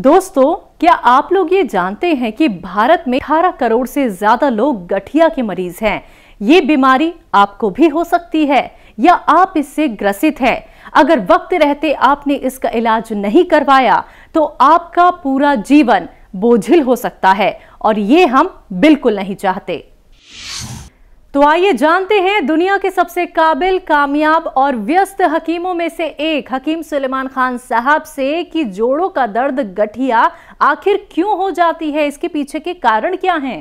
दोस्तों क्या आप लोग ये जानते हैं कि भारत में 18 करोड़ से ज्यादा लोग गठिया के मरीज हैं ये बीमारी आपको भी हो सकती है या आप इससे ग्रसित हैं अगर वक्त रहते आपने इसका इलाज नहीं करवाया तो आपका पूरा जीवन बोझिल हो सकता है और ये हम बिल्कुल नहीं चाहते तो आइए जानते हैं दुनिया के सबसे काबिल कामयाब और व्यस्त हकीमों में से एक हकीम सुलेमान खान साहब से कि जोड़ों का दर्द गठिया आखिर क्यों हो जाती है इसके पीछे के कारण क्या हैं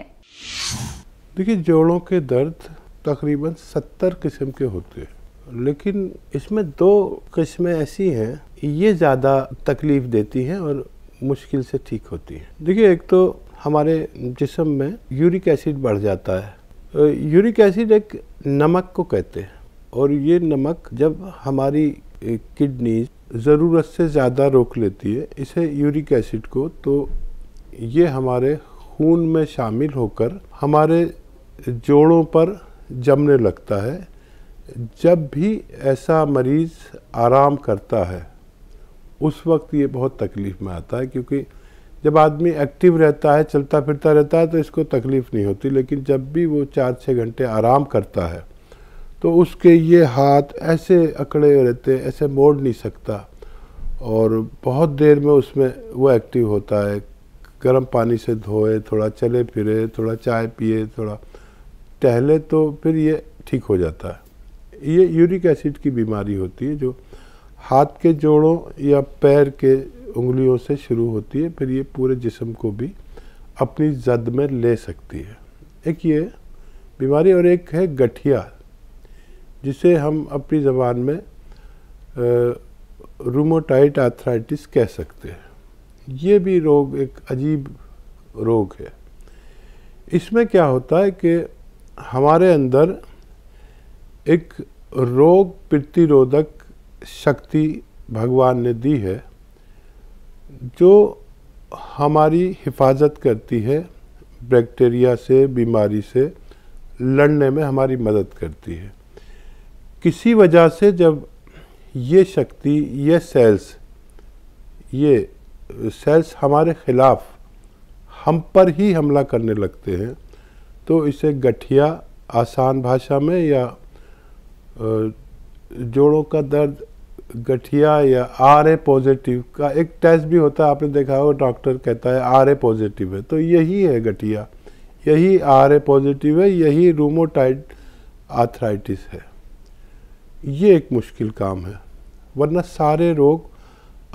देखिए जोड़ों के दर्द तकरीबन सत्तर किस्म के होते हैं लेकिन इसमें दो किस्में ऐसी हैं ये ज़्यादा तकलीफ़ देती हैं और मुश्किल से ठीक होती है देखिए एक तो हमारे जिसम में यूरिक एसिड बढ़ जाता है यूरिक एसिड एक नमक को कहते हैं और ये नमक जब हमारी किडनी ज़रूरत से ज़्यादा रोक लेती है इसे यूरिक एसिड को तो ये हमारे खून में शामिल होकर हमारे जोड़ों पर जमने लगता है जब भी ऐसा मरीज़ आराम करता है उस वक्त ये बहुत तकलीफ़ में आता है क्योंकि जब आदमी एक्टिव रहता है चलता फिरता रहता है तो इसको तकलीफ़ नहीं होती लेकिन जब भी वो चार छः घंटे आराम करता है तो उसके ये हाथ ऐसे अकड़े रहते हैं ऐसे मोड़ नहीं सकता और बहुत देर में उसमें वो एक्टिव होता है गर्म पानी से धोए थोड़ा चले फिरे थोड़ा चाय पिए थोड़ा टहले तो फिर ये ठीक हो जाता है ये यूरिक एसिड की बीमारी होती है जो हाथ के जोड़ों या पैर के उंगलियों से शुरू होती है फिर ये पूरे जिसम को भी अपनी जद में ले सकती है एक ये बीमारी और एक है गठिया जिसे हम अपनी ज़बान में रूमोटाइट आर्थराइटिस कह सकते हैं ये भी रोग एक अजीब रोग है इसमें क्या होता है कि हमारे अंदर एक रोग प्रतिरोधक शक्ति भगवान ने दी है जो हमारी हिफाजत करती है बैक्टीरिया से बीमारी से लड़ने में हमारी मदद करती है किसी वजह से जब ये शक्ति ये सेल्स ये सेल्स हमारे ख़िलाफ़ हम पर ही हमला करने लगते हैं तो इसे गठिया आसान भाषा में या जोड़ों का दर्द गठिया या आर ए पॉजिटिव का एक टेस्ट भी होता है आपने देखा होगा डॉक्टर कहता है आर ए पॉजिटिव है तो यही है गठिया यही आर ए पॉजिटिव है यही रूमोटाइड आर्थराइटिस है ये एक मुश्किल काम है वरना सारे रोग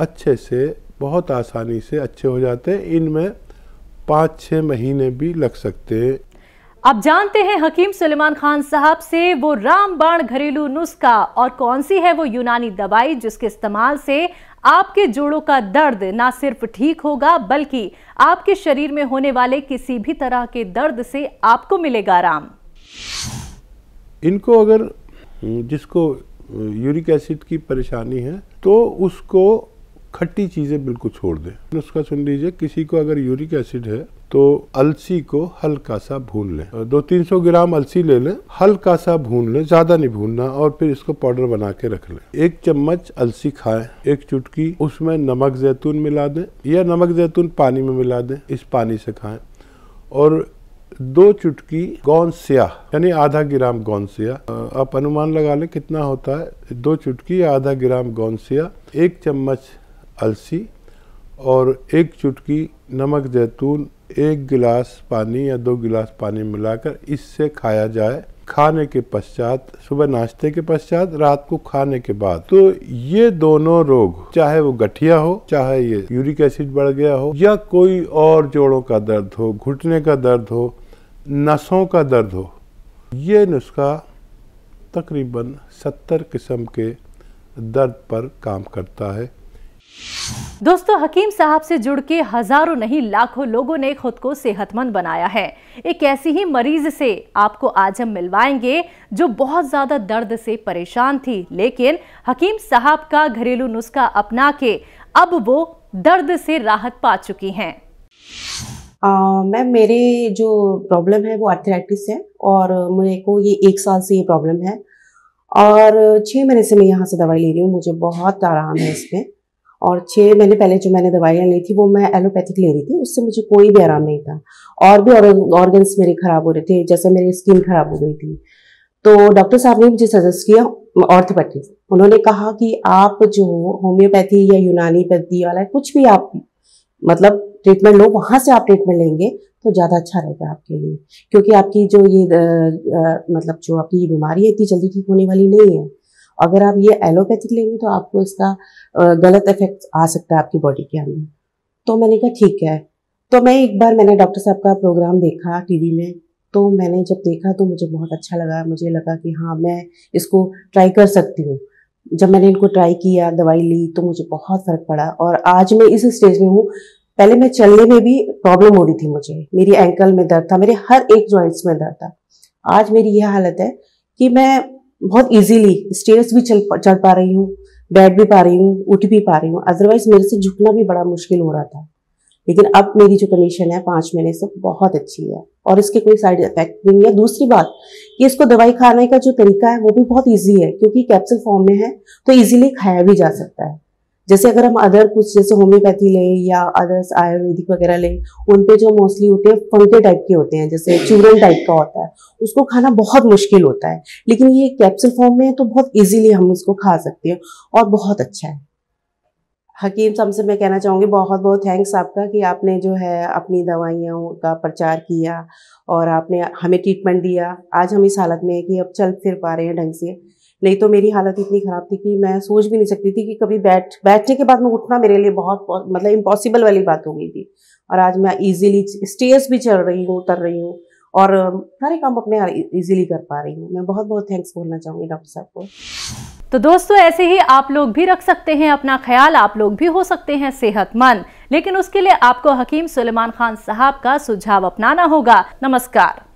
अच्छे से बहुत आसानी से अच्छे हो जाते हैं इनमें पाँच छः महीने भी लग सकते हैं अब जानते हैं हकीम सुलेमान खान साहब से वो रामबाण घरेलू नुस्खा और कौन सी है वो यूनानी दवाई जिसके इस्तेमाल से आपके जोड़ों का दर्द ना सिर्फ ठीक होगा बल्कि आपके शरीर में होने वाले किसी भी तरह के दर्द से आपको मिलेगा आराम इनको अगर जिसको यूरिक एसिड की परेशानी है तो उसको खट्टी चीज़ें बिल्कुल छोड़ दें नुस्खा सुन लीजिए किसी को अगर यूरिक एसिड है तो अलसी को हल्का सा भून लें दो तीन सौ ग्राम अलसी ले लें हल्का सा भून लें ज़्यादा नहीं भूनना और फिर इसको पाउडर बना के रख लें एक चम्मच अलसी खाएं एक चुटकी उसमें नमक जैतून मिला दें या नमक जैतून पानी में मिला दें इस पानी से खाएं और दो चुटकी गौंद यानी आधा ग्राम गौंद आप अनुमान लगा लें कितना होता है दो चुटकी आधा ग्राम गौंद एक चम्मच अलसी और एक चुटकी नमक जैतून एक गिलास पानी या दो गिलास पानी मिलाकर इससे खाया जाए खाने के पश्चात सुबह नाश्ते के पश्चात रात को खाने के बाद तो ये दोनों रोग चाहे वो गठिया हो चाहे ये यूरिक एसिड बढ़ गया हो या कोई और जोड़ों का दर्द हो घुटने का दर्द हो नसों का दर्द हो ये नुस्खा तकरीबन सत्तर किस्म के दर्द पर काम करता है दोस्तों हकीम साहब से जुड़ के हजारों नहीं लाखों लोगों ने खुद को सेहतमंद बनाया है एक ऐसी ही मरीज से आपको आज हम मिलवाएंगे जो बहुत ज्यादा दर्द से परेशान थी लेकिन हकीम साहब का घरेलू नुस्खा अपना के अब वो दर्द से राहत पा चुकी हैं मैम मेरे जो प्रॉब्लम है वो आर्थराइटिस है और मेरे को ये एक साल से ये प्रॉब्लम है और छह महीने से मैं यहाँ से दवाई ले रही हूँ मुझे बहुत आराम है इसमें और छः महीने पहले जो मैंने दवाइयाँ ली थी वो मैं एलोपैथिक ले रही थी उससे मुझे कोई भी आराम नहीं था और भी ऑर्गन्स मेरे ख़राब हो रहे थे जैसे मेरी स्किन खराब हो गई थी तो डॉक्टर साहब ने मुझे सजेस्ट किया ऑर्थोपैथी उन्होंने कहा कि आप जो होम्योपैथी या यूनानी पैथी वाला कुछ भी आप मतलब ट्रीटमेंट लो वहाँ से आप ट्रीटमेंट लेंगे तो ज़्यादा अच्छा रहेगा आपके लिए क्योंकि आपकी जो ये आ, आ, मतलब जो आपकी ये बीमारी है इतनी जल्दी ठीक होने वाली नहीं है अगर आप ये एलोपैथिक लेंगे तो आपको इसका गलत इफेक्ट आ सकता है आपकी बॉडी के अंदर तो मैंने कहा ठीक है तो मैं एक बार मैंने डॉक्टर साहब का प्रोग्राम देखा टीवी में तो मैंने जब देखा तो मुझे बहुत अच्छा लगा मुझे लगा कि हाँ मैं इसको ट्राई कर सकती हूँ जब मैंने इनको ट्राई किया दवाई ली तो मुझे बहुत फ़र्क पड़ा और आज मैं इस स्टेज में हूँ पहले मैं चलने में भी प्रॉब्लम हो रही थी मुझे मेरी एंकल में दर्द था मेरे हर एक जॉइंट्स में दर्द था आज मेरी यह हालत है कि मैं बहुत इजीली स्टेयर्स भी चल चढ़ पा रही हूँ बैठ भी पा रही हूँ उठ भी पा रही हूँ अदरवाइज मेरे से झुकना भी बड़ा मुश्किल हो रहा था लेकिन अब मेरी जो कंडीशन है पाँच महीने से बहुत अच्छी है और इसके कोई साइड इफेक्ट भी नहीं है दूसरी बात कि इसको दवाई खाने का जो तरीका है वो भी बहुत ईजी है क्योंकि कैप्सूल फॉर्म में है तो ईजिली खाया भी जा सकता है जैसे अगर हम अदर कुछ जैसे होम्योपैथी लें या अदर्स आयुर्वेदिक वगैरह लें उन पे जो मोस्टली होते हैं फंके टाइप के होते हैं जैसे चूरन टाइप का होता है उसको खाना बहुत मुश्किल होता है लेकिन ये कैप्सूल फॉर्म में है तो बहुत ईजिली हम उसको खा सकते हैं और बहुत अच्छा है हकीम साहब तो से मैं कहना चाहूँगी बहुत बहुत थैंक्स आपका कि आपने जो है अपनी दवाइयों का प्रचार किया और आपने हमें ट्रीटमेंट दिया आज हम इस हालत में है कि अब चल फिर पा रहे हैं ढंग से नहीं तो मेरी हालत इतनी ख़राब थी कि मैं सोच भी नहीं सकती थी कि कभी बैठ बैठने के बाद में उठना मेरे लिए बहुत, बहुत मतलब इम्पॉसिबल वाली बात हो गई थी और आज मैं ईजिली स्टेज भी चल रही हूँ उतर रही हूँ और सारे काम अपने ईजिली कर पा रही हूँ मैं बहुत बहुत थैंक्स बोलना चाहूँगी डॉक्टर साहब को तो दोस्तों ऐसे ही आप लोग भी रख सकते हैं अपना ख्याल आप लोग भी हो सकते हैं सेहतमंद लेकिन उसके लिए आपको हकीम सुलेमान खान साहब का सुझाव अपनाना होगा नमस्कार